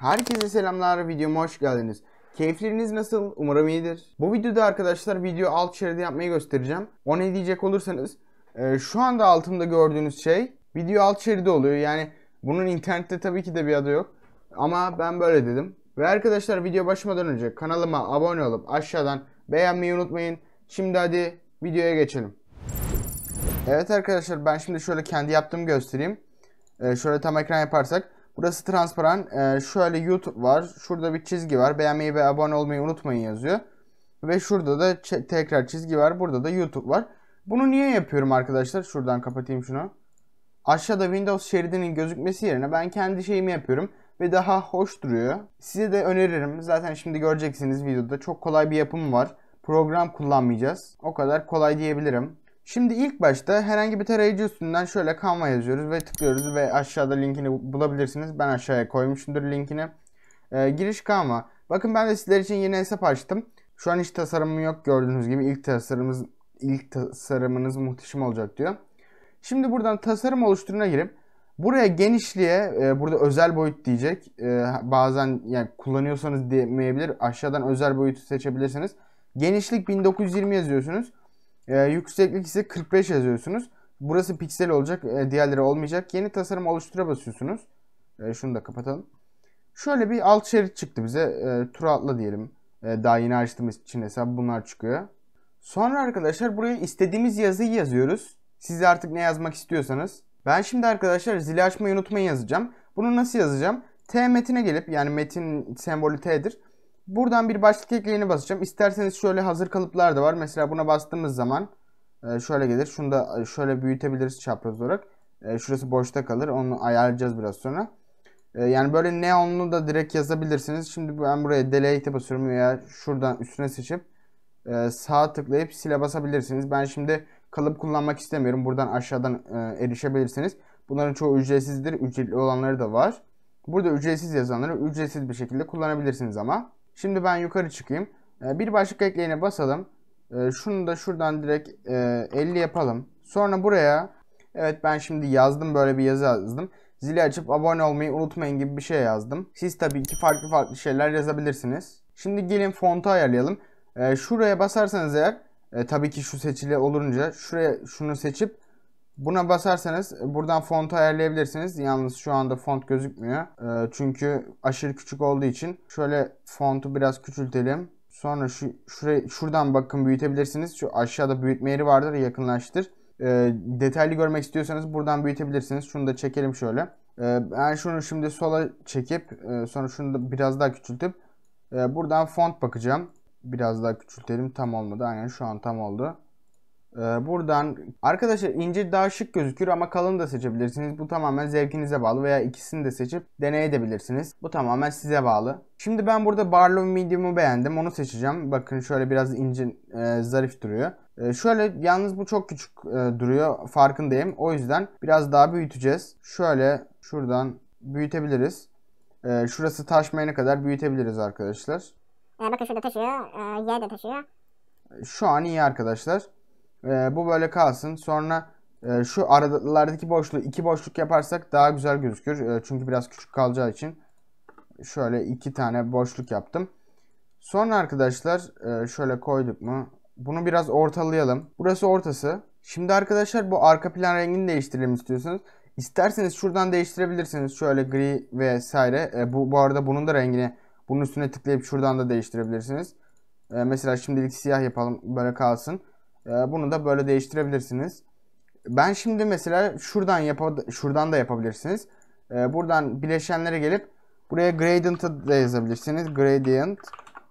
Herkese selamlar, videoma hoş geldiniz. Keyifleriniz nasıl? Umarım iyidir. Bu videoda arkadaşlar video alt şeridi yapmayı göstereceğim. O ne diyecek olursanız, e, şu anda altımda gördüğünüz şey video alt şeridi oluyor. Yani bunun internette tabii ki de bir adı yok. Ama ben böyle dedim. Ve arkadaşlar video başlamadan önce kanalıma abone olup aşağıdan beğenmeyi unutmayın. Şimdi hadi videoya geçelim. Evet arkadaşlar ben şimdi şöyle kendi yaptığımı göstereyim. E, şöyle tam ekran yaparsak. Burası transparan. Ee, şöyle YouTube var. Şurada bir çizgi var. Beğenmeyi ve abone olmayı unutmayın yazıyor. Ve şurada da tekrar çizgi var. Burada da YouTube var. Bunu niye yapıyorum arkadaşlar? Şuradan kapatayım şunu. Aşağıda Windows şeridinin gözükmesi yerine ben kendi şeyimi yapıyorum. Ve daha hoş duruyor. Size de öneririm. Zaten şimdi göreceksiniz videoda. Çok kolay bir yapım var. Program kullanmayacağız. O kadar kolay diyebilirim. Şimdi ilk başta herhangi bir tarayıcı üstünden şöyle Canva yazıyoruz ve tıklıyoruz ve aşağıda linkini bulabilirsiniz. Ben aşağıya koymuşumdur linkini. Ee, giriş Canva. Bakın ben de sizler için yeni hesap açtım. Şu an hiç tasarımım yok gördüğünüz gibi ilk tasarımımız ilk tasarımınız muhteşem olacak diyor. Şimdi buradan tasarım oluşturuna girip buraya genişliğe e, burada özel boyut diyecek. E, bazen yani kullanıyorsanız demeyebilir. Aşağıdan özel boyutu seçebilirsiniz. Genişlik 1920 yazıyorsunuz. E, yükseklik ise 45 yazıyorsunuz. Burası piksel olacak. E, diğerleri olmayacak. Yeni tasarım oluştura basıyorsunuz. E, şunu da kapatalım. Şöyle bir alt şerit çıktı bize. E, tur atla diyelim. E, daha yeni açtığımız için hesap bunlar çıkıyor. Sonra arkadaşlar buraya istediğimiz yazıyı yazıyoruz. Siz artık ne yazmak istiyorsanız. Ben şimdi arkadaşlar zili açmayı unutmayın yazacağım. Bunu nasıl yazacağım? T metine gelip yani metin sembolü T'dir. Buradan bir başlık ekleyeni basacağım. İsterseniz şöyle hazır kalıplar da var. Mesela buna bastığımız zaman e, şöyle gelir. Şunu da e, şöyle büyütebiliriz çapraz olarak. E, şurası boşta kalır. Onu ayarlayacağız biraz sonra. Yani böyle neonlu da direkt yazabilirsiniz. Şimdi ben buraya delete'e basıyorum veya şuradan üstüne seçip sağ tıklayıp sile basabilirsiniz. Ben şimdi kalıp kullanmak istemiyorum. Buradan aşağıdan erişebilirsiniz. Bunların çoğu ücretsizdir. Ücretli olanları da var. Burada ücretsiz yazanları ücretsiz bir şekilde kullanabilirsiniz ama. Şimdi ben yukarı çıkayım. Ee, bir başlık ekleyene basalım. Ee, şunu da şuradan direkt 50 e, yapalım. Sonra buraya evet ben şimdi yazdım böyle bir yazı yazdım. Zili açıp abone olmayı unutmayın gibi bir şey yazdım. Siz tabii ki farklı farklı şeyler yazabilirsiniz. Şimdi gelin fontu ayarlayalım. Ee, şuraya basarsanız eğer e, tabii ki şu seçili olunca şuraya şunu seçip Buna basarsanız buradan fontu ayarlayabilirsiniz. Yalnız şu anda font gözükmüyor. Ee, çünkü aşırı küçük olduğu için. Şöyle fontu biraz küçültelim. Sonra şu şuraya, şuradan bakın büyütebilirsiniz. Şu aşağıda büyütme yeri vardır yakınlaştır. Ee, detaylı görmek istiyorsanız buradan büyütebilirsiniz. Şunu da çekelim şöyle. Ee, ben şunu şimdi sola çekip e, sonra şunu da biraz daha küçültüp e, buradan font bakacağım. Biraz daha küçültelim tam olmadı. Aynen şu an tam oldu. Ee, buradan arkadaşlar ince daha şık gözükür ama kalın da seçebilirsiniz. Bu tamamen zevkinize bağlı veya ikisini de seçip deneyebilirsiniz. Bu tamamen size bağlı. Şimdi ben burada Barlow Medium'u beğendim. Onu seçeceğim. Bakın şöyle biraz ince e, zarif duruyor. E, şöyle yalnız bu çok küçük e, duruyor. Farkındayım. O yüzden biraz daha büyüteceğiz. Şöyle şuradan büyütebiliriz. E, şurası taşmayana kadar büyütebiliriz arkadaşlar. E, bakın şurada taşıyor. E, yer de taşıyor. Şu an iyi arkadaşlar. E, bu böyle kalsın. Sonra e, şu aralardaki boşluğu iki boşluk yaparsak daha güzel gözükür. E, çünkü biraz küçük kalacağı için. Şöyle iki tane boşluk yaptım. Sonra arkadaşlar e, şöyle koyduk mu? Bunu biraz ortalayalım. Burası ortası. Şimdi arkadaşlar bu arka plan rengini değiştirelim istiyorsanız. İsterseniz şuradan değiştirebilirsiniz. Şöyle gri vesaire. E, bu, bu arada bunun da rengini bunun üstüne tıklayıp şuradan da değiştirebilirsiniz. E, mesela şimdilik siyah yapalım. Böyle kalsın. Ee, bunu da böyle değiştirebilirsiniz. Ben şimdi mesela şuradan yap şuradan da yapabilirsiniz. Ee, buradan bileşenlere gelip buraya gradient'ı da yazabilirsiniz. Gradient.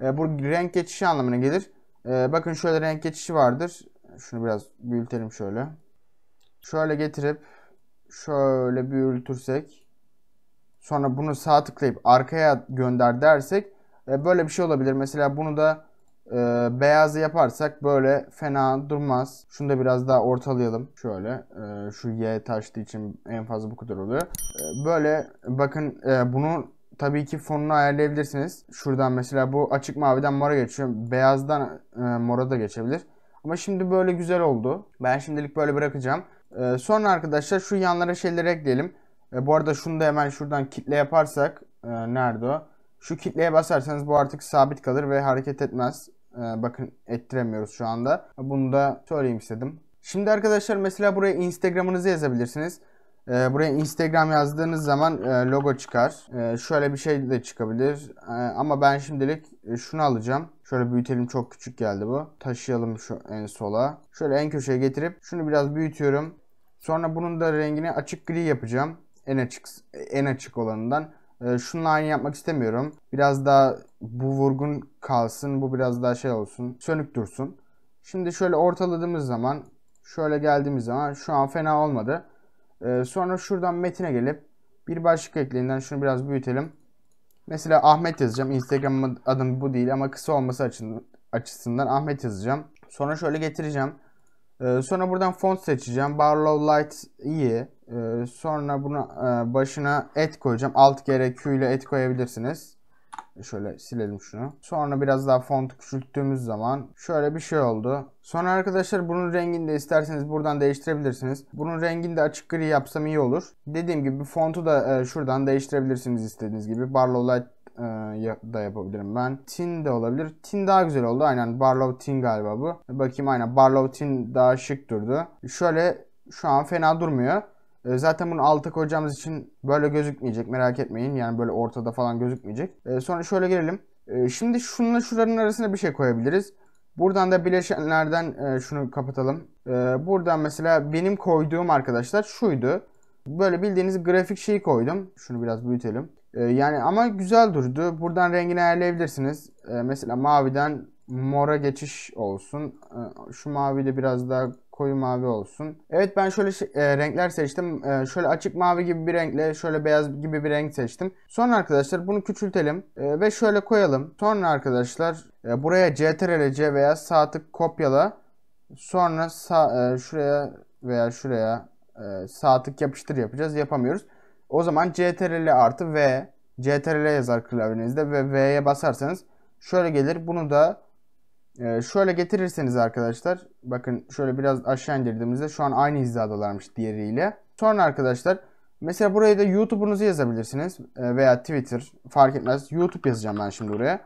Ee, bu renk geçişi anlamına gelir. Bakın şöyle renk geçişi vardır. Şunu biraz büyütelim şöyle. Şöyle getirip şöyle büyütürsek sonra bunu sağ tıklayıp arkaya gönder dersek e, böyle bir şey olabilir. Mesela bunu da e, beyazı yaparsak böyle fena durmaz. Şunu da biraz daha ortalayalım. Şöyle e, şu Y taştığı için en fazla bu kadar oluyor. E, böyle bakın e, bunu tabii ki fonunu ayarlayabilirsiniz. Şuradan mesela bu açık maviden mora geçiyor. Beyazdan e, mora da geçebilir. Ama şimdi böyle güzel oldu. Ben şimdilik böyle bırakacağım. E, sonra arkadaşlar şu yanlara şeyleri ekleyelim. E, bu arada şunu da hemen şuradan kitle yaparsak. E, nerede o? Şu kitleye basarsanız bu artık sabit kalır ve hareket etmez. Ee, bakın ettiremiyoruz şu anda. Bunu da söyleyeyim istedim. Şimdi arkadaşlar mesela buraya Instagram'ınızı yazabilirsiniz. Ee, buraya Instagram yazdığınız zaman e, logo çıkar. Ee, şöyle bir şey de çıkabilir. Ama ben şimdilik e, şunu alacağım. Şöyle büyütelim çok küçük geldi bu. Taşıyalım şu en sola. Şöyle en köşeye getirip şunu biraz büyütüyorum. Sonra bunun da rengini açık gri yapacağım. En açık en açık olanından e, ee, şununla aynı yapmak istemiyorum. Biraz daha bu vurgun kalsın. Bu biraz daha şey olsun. Sönük dursun. Şimdi şöyle ortaladığımız zaman şöyle geldiğimiz zaman şu an fena olmadı. E, sonra şuradan metine gelip bir başlık ekleyinden şunu biraz büyütelim. Mesela Ahmet yazacağım. Instagram adım bu değil ama kısa olması açısından Ahmet yazacağım. Sonra şöyle getireceğim. Ee, sonra buradan font seçeceğim. Barlow Light iyi. Ee, sonra buna e, başına et koyacağım. Alt kere Q ile et koyabilirsiniz. Şöyle silelim şunu. Sonra biraz daha fontu küçülttüğümüz zaman şöyle bir şey oldu. Sonra arkadaşlar bunun rengini de isterseniz buradan değiştirebilirsiniz. Bunun rengini de açık gri yapsam iyi olur. Dediğim gibi fontu da e, şuradan değiştirebilirsiniz istediğiniz gibi. Barlow Light e, da yapabilirim ben. Tin de olabilir. Tin daha güzel oldu. Aynen Barlow Tin galiba bu. Bakayım aynen Barlow Tin daha şık durdu. Şöyle şu an fena durmuyor. Ee, zaten bunu alta koyacağımız için böyle gözükmeyecek merak etmeyin. Yani böyle ortada falan gözükmeyecek. Ee, sonra şöyle gelelim. Şimdi şununla şuların arasına bir şey koyabiliriz. Buradan da bileşenlerden e, şunu kapatalım. Buradan mesela benim koyduğum arkadaşlar şuydu. Böyle bildiğiniz grafik şeyi koydum. Şunu biraz büyütelim. Ee, yani ama güzel durdu. Buradan rengini ayarlayabilirsiniz. E, mesela maviden mora geçiş olsun. Ee, şu mavi de biraz daha koyu mavi olsun. Evet ben şöyle şey, e, renkler seçtim. şöyle açık mavi gibi bir renkle şöyle beyaz gibi bir renk seçtim. Sonra arkadaşlar bunu küçültelim e, ve şöyle koyalım. Sonra arkadaşlar e, buraya CTRL-C veya sağ tık kopyala. Sonra sağ, şuraya veya şuraya e, sağ tık yapıştır yapacağız. Yapamıyoruz. O zaman CTRL artı V CTRL yazar klavyenizde ve V'ye basarsanız şöyle gelir. Bunu da e, şöyle getirirseniz arkadaşlar bakın şöyle biraz aşağı indirdiğimizde şu an aynı hizadalarmış diğeriyle. Sonra arkadaşlar mesela buraya da YouTube'unuzu yazabilirsiniz e, veya Twitter fark etmez. YouTube yazacağım ben şimdi buraya.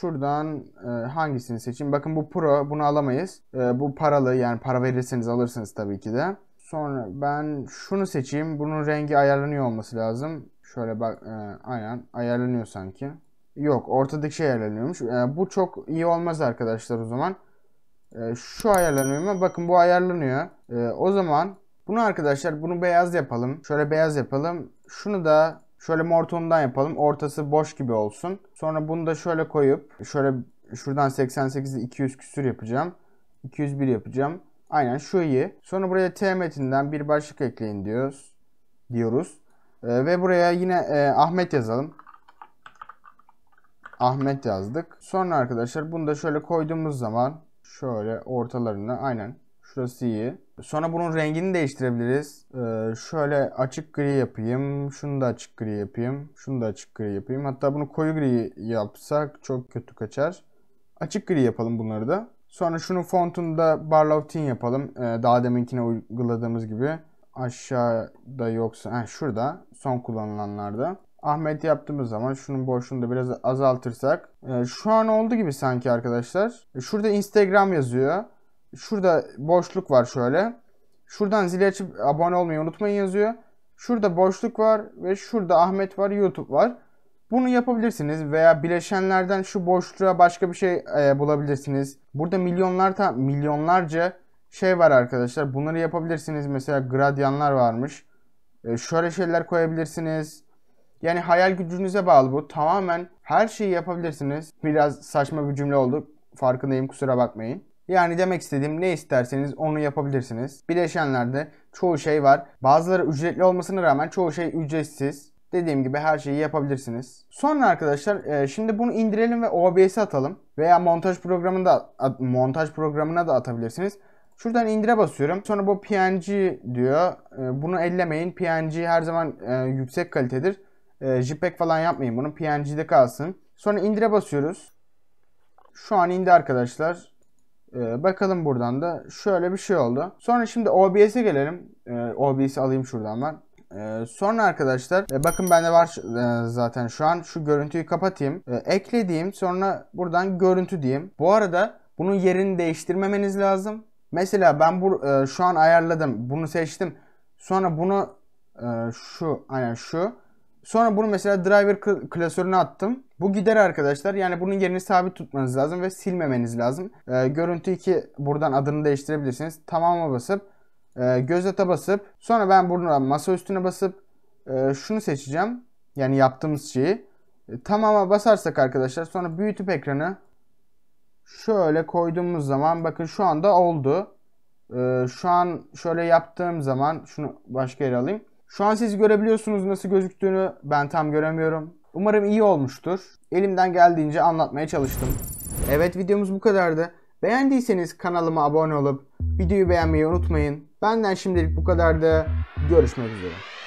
Şuradan e, hangisini seçeyim? Bakın bu pro bunu alamayız. E, bu paralı yani para verirseniz alırsınız tabii ki de. Sonra ben şunu seçeyim. Bunun rengi ayarlanıyor olması lazım. Şöyle bak e, aynen ayarlanıyor sanki. Yok ortadaki şey ayarlanıyormuş. E, bu çok iyi olmaz arkadaşlar o zaman. E, şu ayarlanıyor mu? Bakın bu ayarlanıyor. E, o zaman bunu arkadaşlar bunu beyaz yapalım. Şöyle beyaz yapalım. Şunu da şöyle mor tonundan yapalım. Ortası boş gibi olsun. Sonra bunu da şöyle koyup şöyle şuradan 88'i 200 küsür yapacağım. 201 yapacağım. Aynen şu iyi. Sonra buraya T metinden bir başlık ekleyin diyoruz. Diyoruz. E, ve buraya yine e, Ahmet yazalım. Ahmet yazdık. Sonra arkadaşlar bunu da şöyle koyduğumuz zaman şöyle ortalarını aynen şurası iyi. Sonra bunun rengini değiştirebiliriz. Ee, şöyle açık gri yapayım. Şunu da açık gri yapayım. Şunu da açık gri yapayım. Hatta bunu koyu gri yapsak çok kötü kaçar. Açık gri yapalım bunları da. Sonra şunu fontunda Barlow yapalım. Ee, daha deminkine uyguladığımız gibi. Aşağıda yoksa, heh, şurada son kullanılanlarda. Ahmet yaptığımız zaman şunun boşluğunu da biraz azaltırsak. Ee, şu an oldu gibi sanki arkadaşlar. Ee, şurada Instagram yazıyor. Şurada boşluk var şöyle. Şuradan zili açıp abone olmayı unutmayın yazıyor. Şurada boşluk var ve şurada Ahmet var, YouTube var. Bunu yapabilirsiniz veya bileşenlerden şu boşluğa başka bir şey e, bulabilirsiniz. Burada milyonlar milyonlarca şey var arkadaşlar. Bunları yapabilirsiniz. Mesela gradyanlar varmış. E, şöyle şeyler koyabilirsiniz. Yani hayal gücünüze bağlı bu. Tamamen her şeyi yapabilirsiniz. Biraz saçma bir cümle oldu. Farkındayım kusura bakmayın. Yani demek istediğim ne isterseniz onu yapabilirsiniz. Bileşenlerde çoğu şey var. Bazıları ücretli olmasına rağmen çoğu şey ücretsiz. Dediğim gibi her şeyi yapabilirsiniz. Sonra arkadaşlar e, şimdi bunu indirelim ve OBS'e atalım. Veya montaj programında montaj programına da atabilirsiniz. Şuradan indire basıyorum. Sonra bu PNG diyor. E, bunu ellemeyin. PNG her zaman e, yüksek kalitedir. E, JPEG falan yapmayın. Bunun PNG'de kalsın. Sonra indire basıyoruz. Şu an indi arkadaşlar. Ee, bakalım buradan da şöyle bir şey oldu. Sonra şimdi OBS'e gelelim. Ee, OBS'i alayım şuradan ben. Ee, sonra arkadaşlar e, bakın bende var e, zaten şu an. Şu görüntüyü kapatayım. E, eklediğim, Sonra buradan görüntü diyeyim. Bu arada bunun yerini değiştirmemeniz lazım. Mesela ben bu e, şu an ayarladım. Bunu seçtim. Sonra bunu şu aynen şu. Sonra bunu mesela driver klasörüne attım. Bu gider arkadaşlar. Yani bunun yerini sabit tutmanız lazım ve silmemeniz lazım. E, görüntü 2 buradan adını değiştirebilirsiniz. Tamama basıp e, gözete basıp sonra ben buradan masa üstüne basıp e, şunu seçeceğim. Yani yaptığımız şeyi. E, tamama basarsak arkadaşlar sonra büyütüp ekranı şöyle koyduğumuz zaman bakın şu anda oldu. E, şu an şöyle yaptığım zaman şunu başka yere alayım. Şu an siz görebiliyorsunuz nasıl gözüktüğünü ben tam göremiyorum. Umarım iyi olmuştur. Elimden geldiğince anlatmaya çalıştım. Evet videomuz bu kadardı. Beğendiyseniz kanalıma abone olup videoyu beğenmeyi unutmayın. Benden şimdilik bu kadar da görüşmek üzere.